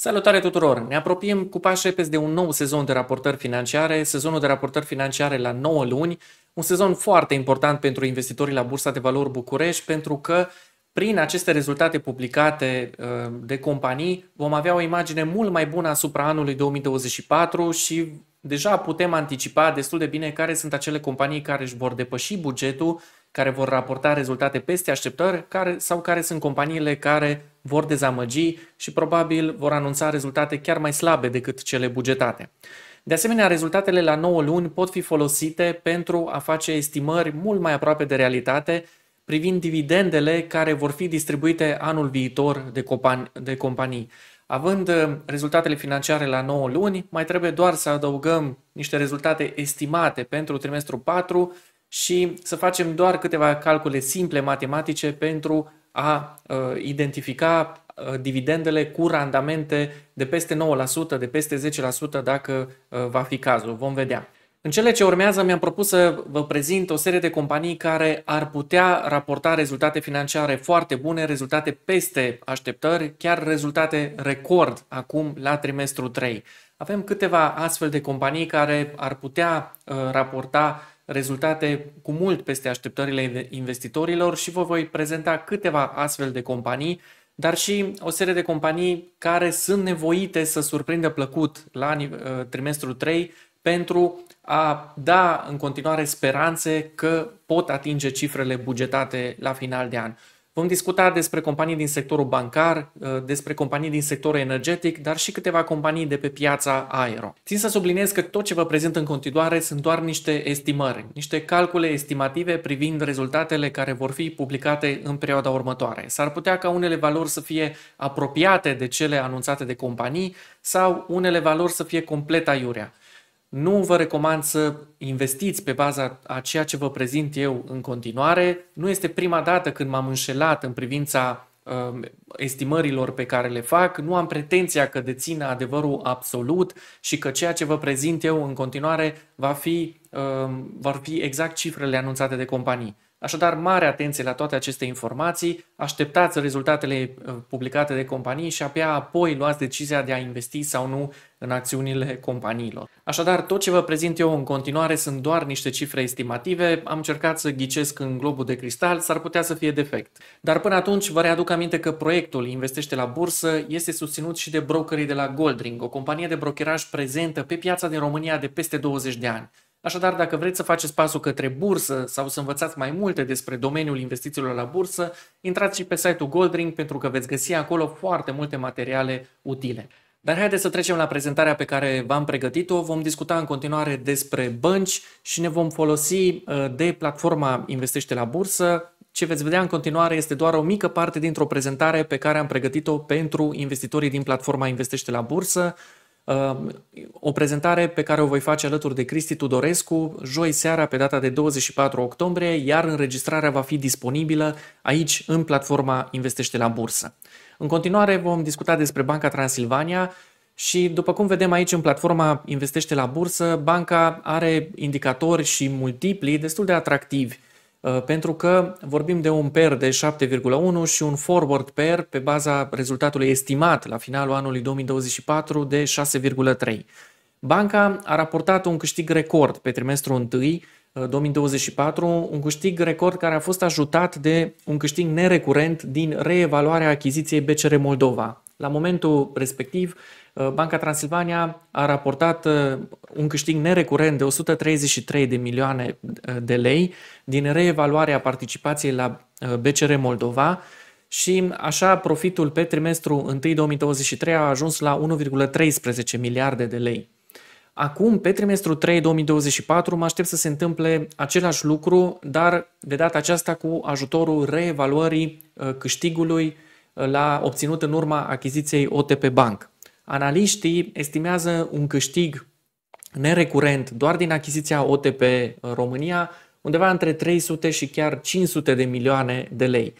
Salutare tuturor! Ne apropiem cu pași repezi de un nou sezon de raportări financiare, sezonul de raportări financiare la 9 luni, un sezon foarte important pentru investitorii la Bursa de Valori București, pentru că prin aceste rezultate publicate uh, de companii vom avea o imagine mult mai bună asupra anului 2024 și deja putem anticipa destul de bine care sunt acele companii care își vor depăși bugetul, care vor raporta rezultate peste așteptări care, sau care sunt companiile care vor dezamăgi și probabil vor anunța rezultate chiar mai slabe decât cele bugetate. De asemenea, rezultatele la 9 luni pot fi folosite pentru a face estimări mult mai aproape de realitate privind dividendele care vor fi distribuite anul viitor de, compan- de companii. Având uh, rezultatele financiare la 9 luni, mai trebuie doar să adăugăm niște rezultate estimate pentru trimestrul 4 și să facem doar câteva calcule simple matematice pentru a uh, identifica uh, dividendele cu randamente de peste 9%, de peste 10% dacă uh, va fi cazul. Vom vedea. În cele ce urmează mi-am propus să vă prezint o serie de companii care ar putea raporta rezultate financiare foarte bune, rezultate peste așteptări, chiar rezultate record acum la trimestru 3. Avem câteva astfel de companii care ar putea raporta rezultate cu mult peste așteptările investitorilor și vă voi prezenta câteva astfel de companii, dar și o serie de companii care sunt nevoite să surprindă plăcut la ă, trimestrul 3 pentru a da în continuare speranțe că pot atinge cifrele bugetate la final de an. Vom discuta despre companii din sectorul bancar, uh, despre companii din sectorul energetic, dar și câteva companii de pe piața aero. Țin să subliniez că tot ce vă prezint în continuare sunt doar niște estimări, niște calcule estimative privind rezultatele care vor fi publicate în perioada următoare. S-ar putea ca unele valori să fie apropiate de cele anunțate de companii sau unele valori să fie complet aiurea. Nu vă recomand să investiți pe baza a ceea ce vă prezint eu în continuare. Nu este prima dată când m-am înșelat în privința uh, estimărilor pe care le fac. Nu am pretenția că dețin adevărul absolut și că ceea ce vă prezint eu în continuare va fi, uh, vor fi exact cifrele anunțate de companii. Așadar, mare atenție la toate aceste informații, așteptați rezultatele uh, publicate de companii și abia apoi luați decizia de a investi sau nu în acțiunile companiilor. Așadar, tot ce vă prezint eu în continuare sunt doar niște cifre estimative, am încercat să ghicesc în globul de cristal, s-ar putea să fie defect. Dar până atunci vă readuc aminte că proiectul Investește la Bursă este susținut și de brokerii de la Goldring, o companie de brokeraj prezentă pe piața din România de peste 20 de ani. Așadar, dacă vreți să faceți pasul către bursă sau să învățați mai multe despre domeniul investițiilor la bursă, intrați și pe site-ul Goldring pentru că veți găsi acolo foarte multe materiale utile. Dar haideți să trecem la prezentarea pe care v-am pregătit-o. Vom discuta în continuare despre bănci și ne vom folosi uh, de platforma Investește la Bursă. Ce veți vedea în continuare este doar o mică parte dintr-o prezentare pe care am pregătit-o pentru investitorii din platforma Investește la Bursă o prezentare pe care o voi face alături de Cristi Tudorescu joi seara pe data de 24 octombrie, iar înregistrarea va fi disponibilă aici în platforma Investește la Bursă. În continuare vom discuta despre Banca Transilvania și după cum vedem aici în platforma Investește la Bursă, banca are indicatori și multipli destul de atractivi Uh, pentru că vorbim de un PER de 7,1 și un forward PER pe baza rezultatului estimat la finalul anului 2024 de 6,3. Banca a raportat un câștig record pe trimestrul 1 2024, uh, un câștig record care a fost ajutat de un câștig nerecurent din reevaluarea achiziției BCR Moldova. La momentul respectiv, Uh, Banca Transilvania a raportat uh, un câștig nerecurent de 133 de milioane uh, de lei din reevaluarea participației la BCR Moldova și așa profitul pe trimestru 1 2023 a ajuns la 1,13 miliarde de lei. Acum, pe trimestru 3 2024, mă aștept să se întâmple același lucru, dar de data aceasta cu ajutorul reevaluării câștigului la obținut în urma achiziției OTP Bank. Analiștii estimează un câștig nerecurent doar din achiziția OTP România undeva între 300 și chiar 500 de milioane de lei.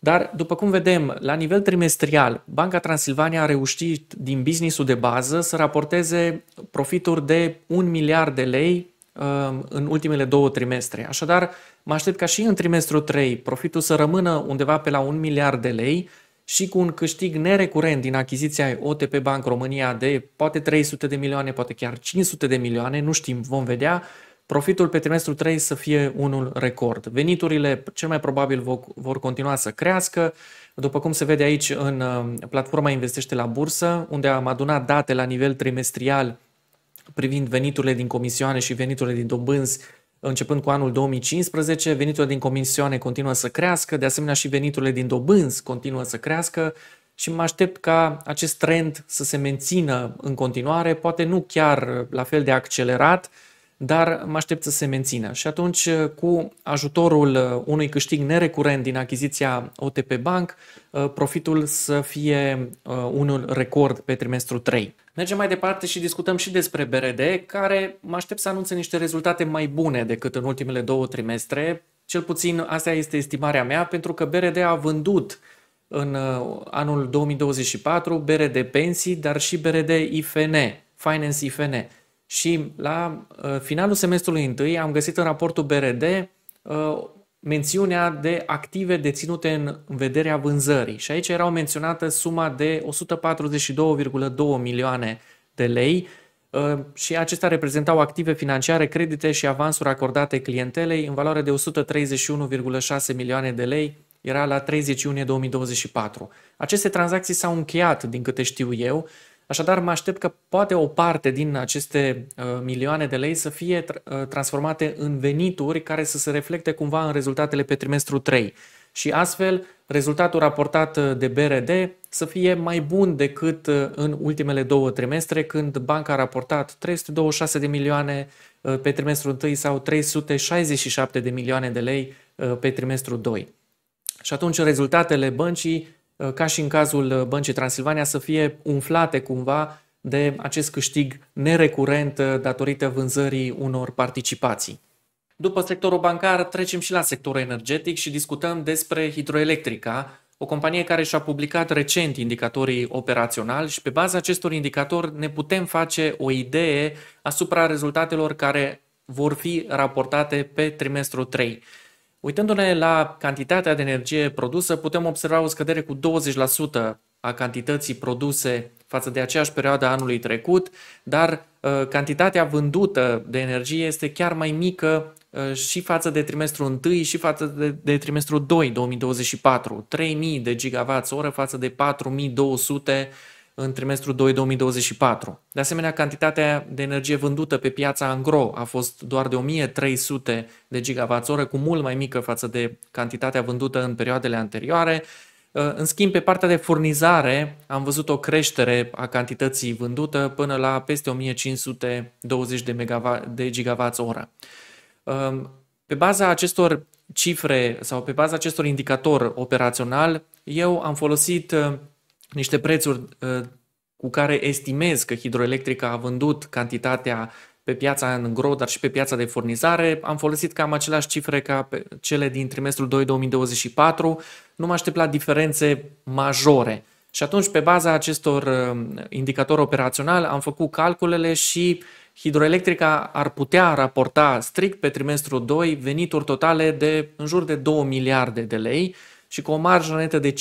Dar, după cum vedem, la nivel trimestrial, Banca Transilvania a reușit din businessul de bază să raporteze profituri de 1 miliard de lei um, în ultimele două trimestre. Așadar, mă aștept ca și în trimestrul 3 profitul să rămână undeva pe la 1 miliard de lei, și cu un câștig nerecurent din achiziția OTP Bank România de poate 300 de milioane, poate chiar 500 de milioane, nu știm, vom vedea, profitul pe trimestrul 3 să fie unul record. Veniturile cel mai probabil vor, continua să crească. După cum se vede aici în um, platforma Investește la Bursă, unde am adunat date la nivel trimestrial privind veniturile din comisioane și veniturile din dobânzi începând cu anul 2015, veniturile din comisioane continuă să crească, de asemenea și veniturile din dobânzi continuă să crească și mă aștept ca acest trend să se mențină în continuare, poate nu chiar la fel de accelerat, dar mă aștept să se mențină. Și atunci, cu ajutorul unui câștig nerecurent din achiziția OTP Bank, profitul să fie uh, unul record pe trimestru 3. Mergem mai departe și discutăm și despre BRD, care mă aștept să anunțe niște rezultate mai bune decât în ultimele două trimestre. Cel puțin asta este estimarea mea, pentru că BRD a vândut în uh, anul 2024 BRD Pensii, dar și BRD IFN, Finance IFN. Și la uh, finalul semestrului întâi am găsit în raportul BRD uh, mențiunea de active deținute în vederea vânzării și aici erau menționată suma de 142,2 milioane de lei ă, și acestea reprezentau active financiare, credite și avansuri acordate clientelei în valoare de 131,6 milioane de lei, era la 30 iunie 2024. Aceste tranzacții s-au încheiat, din câte știu eu, Așadar, mă aștept că poate o parte din aceste uh, milioane de lei să fie uh, transformate în venituri care să se reflecte cumva în rezultatele pe trimestru 3 și astfel rezultatul raportat uh, de BRD să fie mai bun decât în ultimele două trimestre, când banca a raportat 326 de milioane pe trimestru 1 sau 367 de milioane de lei pe trimestru 2. Și atunci rezultatele băncii Eh, ca și în cazul eh, Băncii Transilvania, să fie umflate cumva de acest câștig nerecurent eh, datorită vânzării unor participații. După sectorul bancar, trecem și la sectorul energetic și discutăm despre Hidroelectrica, o companie care și-a publicat recent indicatorii operaționali și pe baza acestor indicatori ne putem face o idee asupra rezultatelor care vor fi raportate pe trimestru 3. Uitându-ne la cantitatea de energie produsă, putem observa o scădere cu 20% a cantității produse față de aceeași perioadă a anului trecut, dar uh, cantitatea vândută de energie este chiar mai mică ă, și față de trimestrul 1 și față de, de trimestrul 2 2024, 3000 de gigawatts oră față de 4200 în trimestrul 2 2024. De asemenea, cantitatea de energie vândută pe piața angro a fost doar de 1300 de gigawatt-oră, cu mult mai mică față de cantitatea vândută în perioadele anterioare. Uh, în schimb, pe partea de furnizare am văzut o creștere a cantității vândută până la peste 1520 de, megawa- de gigawatt oră. Um, pe baza acestor cifre sau pe baza acestor indicator operațional, eu am folosit uh, niște prețuri uh, cu care estimez că hidroelectrica a vândut cantitatea pe piața în gro, dar și pe piața de furnizare. Am folosit cam aceleași cifre ca cele din trimestrul 2 2024. Nu mă aștept la diferențe majore. Și atunci, pe baza acestor uh, indicatori operaționali, am făcut calculele și hidroelectrica ar putea raporta strict pe trimestrul 2 venituri totale de în jur de 2 miliarde de lei, și cu o marjă netă de 50%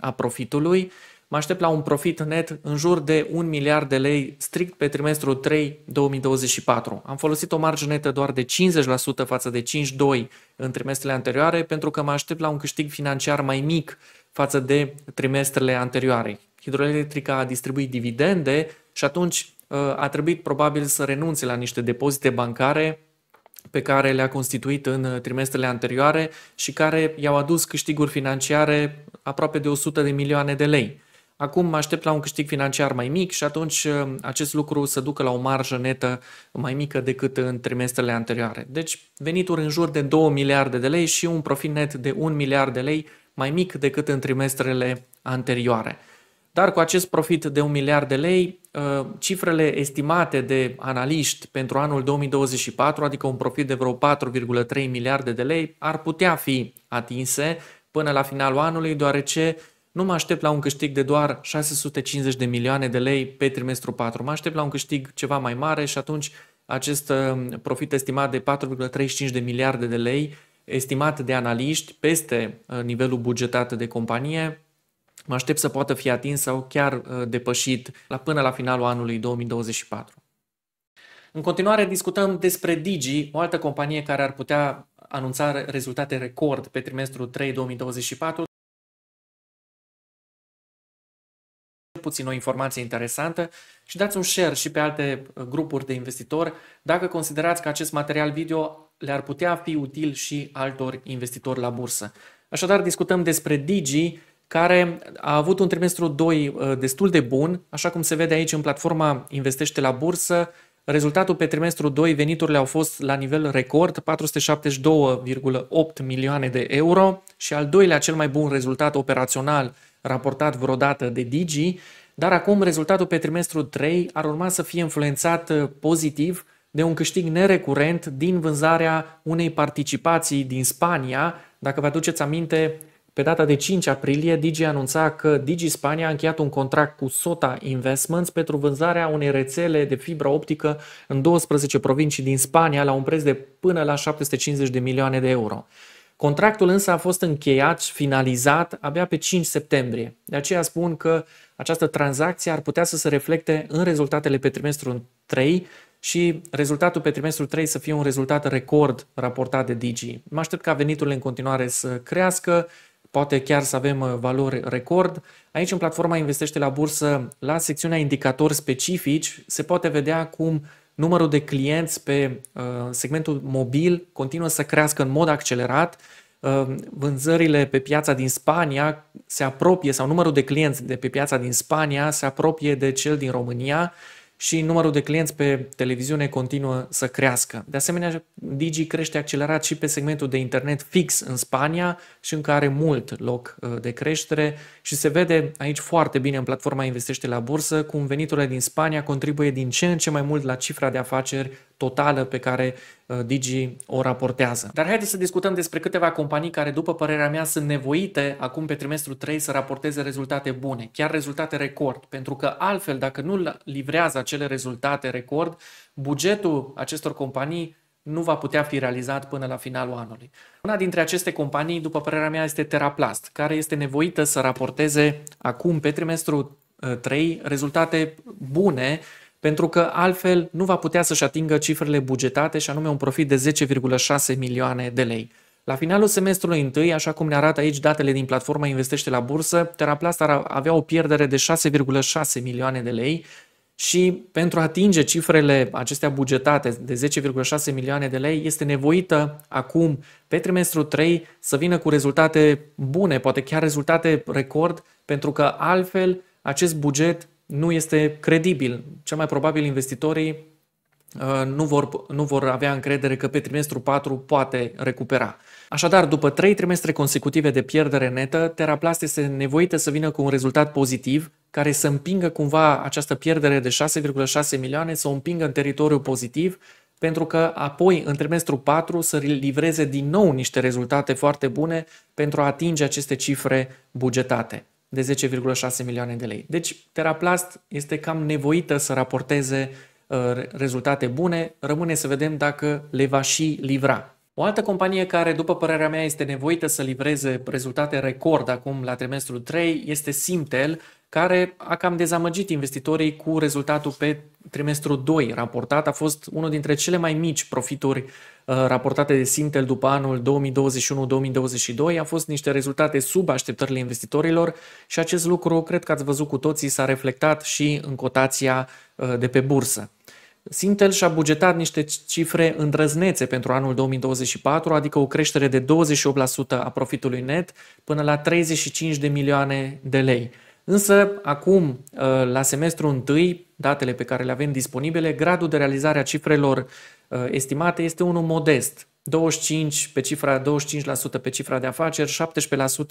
a profitului, mă aștept la un profit net în jur de 1 miliard de lei strict pe trimestrul 3 2024. Am folosit o marjă netă doar de 50% față de 5,2 în trimestrele anterioare pentru că mă aștept la un câștig financiar mai mic față de trimestrele anterioare. Hidroelectrica a distribuit dividende și atunci uh, a trebuit probabil să renunțe la niște depozite bancare pe care le-a constituit în uh, trimestrele anterioare și care i-au adus câștiguri financiare aproape de 100 de milioane de lei. Acum mă aștept la un câștig financiar mai mic și atunci uh, acest lucru să ducă la o marjă netă mai mică decât în trimestrele anterioare. Deci venituri în jur de 2 miliarde de lei și un profit net de 1 miliard de lei mai mic decât în trimestrele anterioare. Dar cu acest profit de 1 miliard de lei, Uh, cifrele estimate de analiști pentru anul 2024, adică un profit de vreo 4,3 miliarde de lei, ar putea fi atinse până la finalul anului, deoarece nu mă aștept la un câștig de doar 650 de milioane de lei pe trimestru 4, mă aștept la un câștig ceva mai mare și atunci acest uh, profit estimat de 4,35 de miliarde de lei, estimat de analiști peste uh, nivelul bugetat de companie, Mă aștept să poată fi atins sau chiar uh, depășit la până la finalul anului 2024. În continuare discutăm despre Digi, o altă companie care ar putea anunța rezultate record pe trimestrul 3 2024. puțin o informație interesantă și dați un share și pe alte uh, grupuri de investitori dacă considerați că acest material video le-ar putea fi util și altor investitori la bursă. Așadar, discutăm despre Digi, care a avut un trimestru 2 uh, destul de bun, așa cum se vede aici în platforma Investește la bursă, Rezultatul pe trimestru 2, veniturile au fost la nivel record, 472,8 milioane de euro și al doilea cel mai bun rezultat operațional raportat vreodată de Digi, dar acum rezultatul pe trimestru 3 ar urma să fie influențat uh, pozitiv de un câștig nerecurent din vânzarea unei participații din Spania. Dacă vă aduceți aminte, pe data de 5 aprilie, Digi anunța că Digi Spania a încheiat un contract cu Sota Investments pentru vânzarea unei rețele de fibră optică în 12 provincii din Spania la un preț de până la 750 de milioane de euro. Contractul însă a fost încheiat, finalizat, abia pe 5 septembrie. De aceea spun că această tranzacție ar putea să se reflecte în rezultatele pe trimestrul 3 și rezultatul pe trimestrul 3 să fie un rezultat record raportat de Digi. Mă aștept ca veniturile în continuare să crească, poate chiar să avem uh, valori record. Aici, în platforma Investește la Bursă, la secțiunea indicatori specifici, se poate vedea cum numărul de clienți pe uh, segmentul mobil continuă să crească în mod accelerat, uh, vânzările pe piața din Spania se apropie, sau numărul de clienți de pe piața din Spania se apropie de cel din România, și numărul de clienți pe televiziune continuă să crească. De asemenea, Digi crește accelerat și pe segmentul de internet fix în Spania și încă are mult loc uh, de creștere și se vede aici foarte bine în platforma Investește la Bursă cum veniturile din Spania contribuie din ce în ce mai mult la cifra de afaceri totală pe care uh, Digi o raportează. Dar haideți să discutăm despre câteva companii care, după părerea mea, sunt nevoite acum pe trimestrul 3 să raporteze rezultate bune, chiar rezultate record, pentru că altfel, dacă nu livrează acele rezultate record, bugetul acestor companii nu va putea fi realizat până la finalul anului. Una dintre aceste companii, după părerea mea, este Teraplast, care este nevoită să raporteze acum pe trimestrul 3 uh, rezultate bune pentru că altfel nu va putea să-și atingă cifrele bugetate și anume un profit de 10,6 milioane de lei. La finalul semestrului întâi, așa cum ne arată aici datele din platforma Investește la Bursă, Teraplast ar avea o pierdere de 6,6 milioane de lei și pentru a atinge cifrele acestea bugetate de 10,6 milioane de lei, este nevoită acum, pe trimestrul 3, să vină cu rezultate bune, poate chiar rezultate record, pentru că altfel acest buget nu este credibil. Cel mai probabil investitorii uh, nu vor, nu vor avea încredere că pe trimestru 4 poate recupera. Așadar, după trei trimestre consecutive de pierdere netă, Teraplast este nevoită să vină cu un rezultat pozitiv care să împingă cumva această pierdere de 6,6 milioane, să o împingă în teritoriu pozitiv, pentru că apoi în trimestru 4 să livreze din nou niște rezultate foarte bune pentru a atinge aceste cifre bugetate de 10,6 milioane de lei. Deci, Teraplast este cam nevoită să raporteze uh, rezultate bune, rămâne să vedem dacă le va și livra. O altă companie care, după părerea mea, este nevoită să livreze rezultate record acum la trimestrul 3 este Simtel, care a cam dezamăgit investitorii cu rezultatul pe trimestru 2 raportat. A fost unul dintre cele mai mici profituri uh, raportate de Sintel după anul 2021-2022. A fost niște rezultate sub așteptările investitorilor și acest lucru, cred că ați văzut cu toții, s-a reflectat și în cotația uh, de pe bursă. Sintel și-a bugetat niște cifre îndrăznețe pentru anul 2024, adică o creștere de 28% a profitului net până la 35 de milioane de lei. Însă, acum, ă, la semestru 1, datele pe care le avem disponibile, gradul de realizare a cifrelor ă, estimate este unul modest. 25 pe cifra 25% pe cifra de afaceri,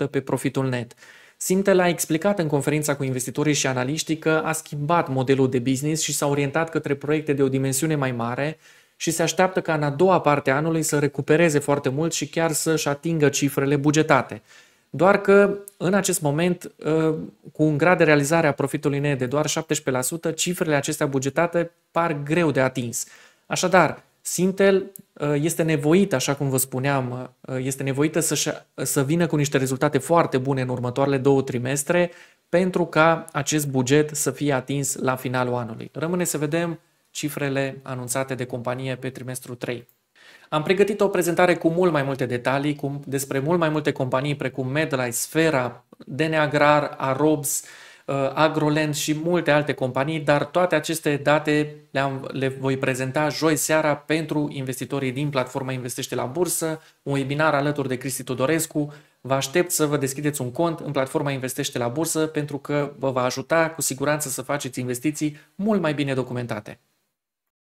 17% pe profitul net. Sintel a explicat în conferința cu investitorii și analiștii că a schimbat modelul de business și s-a orientat către proiecte de o dimensiune mai mare și se așteaptă ca în a doua parte a anului să recupereze foarte mult și chiar să-și atingă cifrele bugetate doar că în acest moment, ă, cu un grad de realizare a profitului net de doar 17%, cifrele acestea bugetate par greu de atins. Așadar, Sintel ă, este nevoit, așa cum vă spuneam, ă, este nevoită să, să vină cu niște rezultate foarte bune în următoarele două trimestre pentru ca acest buget să fie atins la finalul anului. Rămâne să vedem cifrele anunțate de companie pe trimestrul 3. Am pregătit o prezentare cu mult mai multe detalii cu, despre mult mai multe companii precum Medline, Sfera, Deneagrar, Arobs, uh, Agroland și multe alte companii, dar toate aceste date le-am, le voi prezenta joi seara pentru investitorii din platforma Investește la Bursă, un webinar alături de Cristi Tudorescu. Vă aștept să vă deschideți un cont în platforma Investește la Bursă pentru că vă va ajuta cu siguranță să faceți investiții mult mai bine documentate.